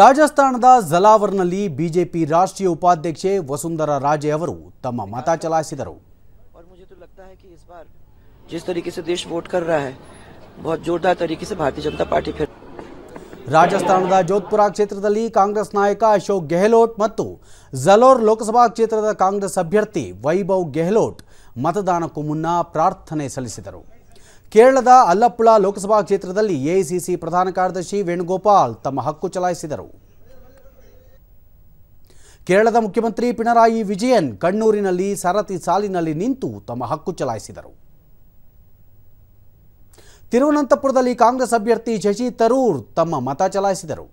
ರಾಜಸ್ಥಾನದ ಜಲಾವರ್ನಲ್ಲಿ ಬಿಜೆಪಿ ರಾಷ್ಟ್ರೀಯ ಉಪಾಧ್ಯಕ್ಷೆ ವಸುಂದರ ರಾಜೇವರು ತಮ್ಮ ಮತ ಚಲಾಯಿಸಿದರು. ಪರಮಿತೆ ನನಗೆ ತೋರುತ್ತದೆ ಕಿ ಈಸ್ ಬಾರ್ ಜಿಸ್ ತರೀಕೆ ಸೆ ದೇಶ ವೋಟ್ ಕರ್ ರಹಾ ಹೈ ಬಹುತ್ ಜೋರ್ದರ್ ತರೀಕೆ ಸೆ ಭಾರತೀಯ ಜನತಾ ಪಾರ್ಟಿ ಫಿರ್ ರಾಜಸ್ಥಾನದ ಜೋಧಪುರ ಪ್ರದೇಶದಲ್ಲಿ ಕಾಂಗ್ರೆಸ್ ನಾಯಕ ಅಶೋಕ್ ಗೆಹ್ಲೋಟ್ ಮತ್ತು ಜಲೋರ್ ಲೋಕಸಭಾ ಕ್ಷೇತ್ರದ ಕಾಂಗ್ರೆಸ್ ಅಭ್ಯರ್ಥಿ ವೈಭವ ಗೆಹ್ಲೋಟ್ ಮತದಾನಕ್ಕೆ ಮುನ್ನ ಪ್ರಾರ್ಥನೆ ಸಲ್ಲಿಸಿದರು. ಕೇರಳದ ಅಲ್ಲಪ್ಪುಳ ಲೋಕಸಭಾ ಕ್ಷೇತ್ರದಲ್ಲಿ ಎಐಸಿಸಿ ಪ್ರಧಾನ ಕಾರ್ಯದರ್ಶಿ ವೇಣುಗೋಪಾಲ್ ತಮ್ಮ ಹಕ್ಕು ಚಲಾಯಿಸಿದರು ಕೇರಳದ ಮುಖ್ಯಮಂತ್ರಿ ಪಿಣರಾಯಿ ವಿಜಯನ್ ಕಣ್ಣೂರಿನಲ್ಲಿ ಸರತಿ ಸಾಲಿನಲ್ಲಿ ನಿಂತು ತಮ್ಮ ಹಕ್ಕು ಚಲಾಯಿಸಿದರು ತಿರುವನಂತಪುರದಲ್ಲಿ ಕಾಂಗ್ರೆಸ್ ಅಭ್ಯರ್ಥಿ ಶಶಿ ತರೂರ್ ತಮ್ಮ ಮತ ಚಲಾಯಿಸಿದರು